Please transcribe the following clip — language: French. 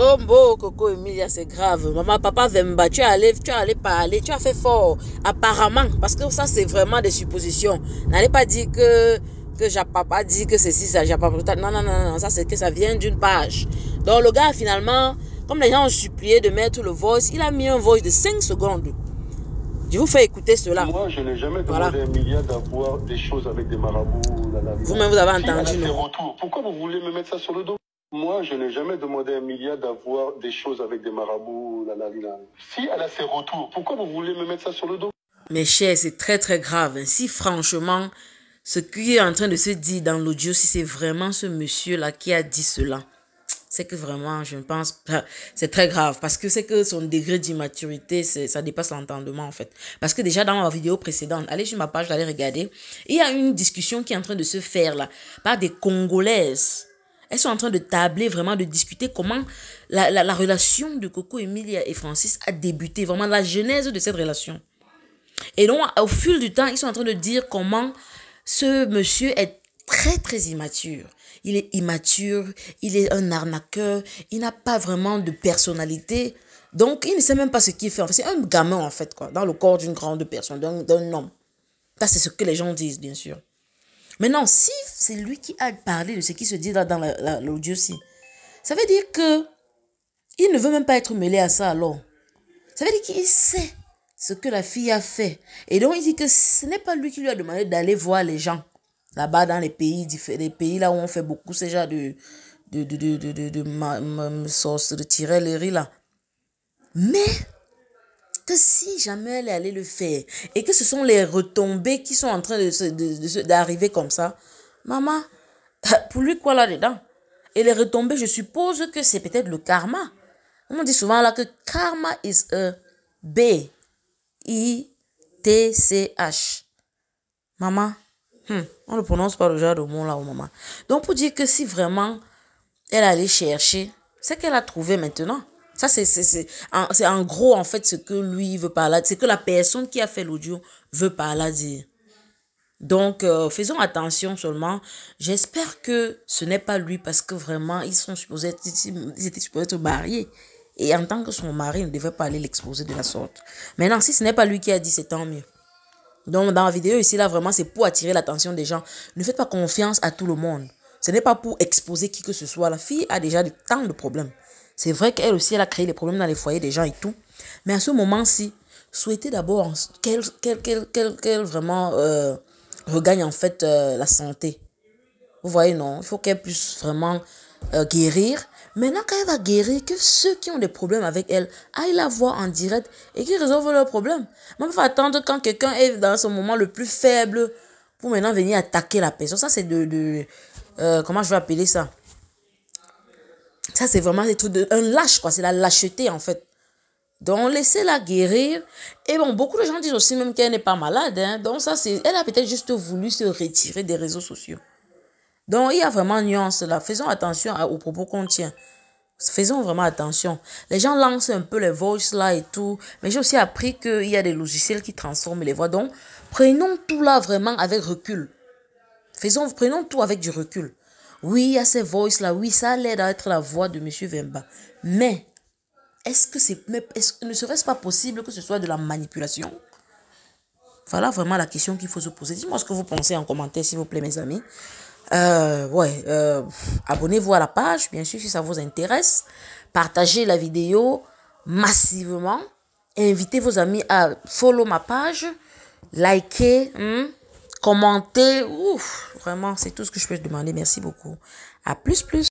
Oh, bon, Coco Emilia, c'est grave. Maman, papa tu n'allais allé, tu parler, tu as fait fort. Apparemment, parce que ça, c'est vraiment des suppositions. N'allez pas dire que que j'ai papa dit que ceci, ça, j'ai Non, non, non, non, ça, c'est que ça vient d'une page. Donc, le gars, finalement, comme les gens ont supplié de mettre le voice, il a mis un voice de 5 secondes. Je vous fais écouter cela. Moi, je n'ai jamais demandé à Emilia d'avoir des choses avec des marabouts. Vous-même, vous avez entendu. Si retours, pourquoi vous voulez me mettre ça sur le dos moi, je n'ai jamais demandé à Emilia d'avoir des choses avec des marabouts. la la la. Si elle a ses retours, pourquoi vous voulez me mettre ça sur le dos Mes chers, c'est très très grave. Si franchement, ce qui est en train de se dire dans l'audio, si c'est vraiment ce monsieur-là qui a dit cela, c'est que vraiment, je pense, c'est très grave. Parce que c'est que son degré d'immaturité, ça dépasse l'entendement, en fait. Parce que déjà, dans ma vidéo précédente, allez sur ma page, allez regarder, il y a une discussion qui est en train de se faire, là, par des Congolaises elles sont en train de tabler, vraiment de discuter comment la, relation de Coco, Emilia et Francis a débuté, vraiment la genèse de cette relation. Et donc, au fil du temps, ils sont en train de dire comment ce monsieur est très, très immature. Il est immature, il est un arnaqueur, il n'a pas vraiment de personnalité. Donc, il ne sait même pas ce qu'il fait. c'est un gamin, en fait, quoi, dans le corps d'une grande personne, d'un homme. Ça, c'est ce que les gens disent, bien sûr. Maintenant, si c'est lui qui a parlé de ce qui se dit là dans l'audio-ci, ça veut dire que il ne veut même pas être mêlé à ça alors. Ça veut dire qu'il sait ce que la fille a fait. Et donc, il dit que ce n'est pas lui qui lui a demandé d'aller voir les gens là-bas dans les pays, les pays là où on fait beaucoup ce de, de, de, de, de, de, de, de, que si jamais elle est allée le faire et que ce sont les retombées qui sont en train d'arriver de, de, comme ça, maman, pour lui quoi là-dedans Et les retombées, je suppose que c'est peut-être le karma. On dit souvent là que karma is a B I T C H. Maman, hmm, on ne prononce pas le genre de mot là au oh, maman. Donc pour dire que si vraiment elle allait chercher, c'est qu'elle a trouvé maintenant. Ça, c'est, en, gros, en fait, ce que lui veut parler. c'est que la personne qui a fait l'audio veut pas dire. Donc, euh, faisons attention seulement. J'espère que ce n'est pas lui parce que vraiment, ils sont supposés étaient supposés être mariés. Et en tant que son mari, il ne devait pas aller l'exposer de la sorte. Maintenant, si ce n'est pas lui qui a dit, c'est tant mieux. Donc, dans la vidéo ici, là, vraiment, c'est pour attirer l'attention des gens. Ne faites pas confiance à tout le monde. Ce n'est pas pour exposer qui que ce soit. La fille a déjà tant de problèmes. C'est vrai qu'elle aussi, elle a créé des problèmes dans les foyers des gens et tout. Mais à ce moment-ci, souhaitez d'abord qu'elle vraiment euh, regagne en fait euh, la santé. Vous voyez, non Il faut qu'elle puisse vraiment euh, guérir. Maintenant, quand elle va guérir, que ceux qui ont des problèmes avec elle aillent la voir en direct et qu'ils résolvent leurs problèmes. mais faut attendre quand quelqu'un est dans son moment le plus faible pour maintenant venir attaquer la personne. Ça, c'est de, de comment je vais appeler ça ça, c'est vraiment des trucs de, un lâche, quoi. C'est la lâcheté, en fait. Donc, laissez-la guérir. Et bon, beaucoup de gens disent aussi même qu'elle n'est pas malade. Hein. Donc, ça, c'est. Elle a peut-être juste voulu se retirer des réseaux sociaux. Donc, il y a vraiment nuance là. Faisons attention à, aux propos qu'on tient. Faisons vraiment attention. Les gens lancent un peu les voices là et tout. Mais j'ai aussi appris qu'il y a des logiciels qui transforment les voix. Donc, prenons tout là vraiment avec recul. Faisons, prenons tout avec du recul. Oui, il y a ces voices-là. Oui, ça a l'air d'être la voix de M. Vemba. Mais, est-ce que c'est, est ne serait-ce pas possible que ce soit de la manipulation Voilà vraiment la question qu'il faut se poser. Dites-moi ce que vous pensez en commentaire, s'il vous plaît, mes amis. Euh, ouais, euh, abonnez-vous à la page, bien sûr, si ça vous intéresse. Partagez la vidéo massivement. Invitez vos amis à follow ma page, Likez, hmm commenter. Ouf, vraiment, c'est tout ce que je peux te demander. Merci beaucoup. À plus, plus.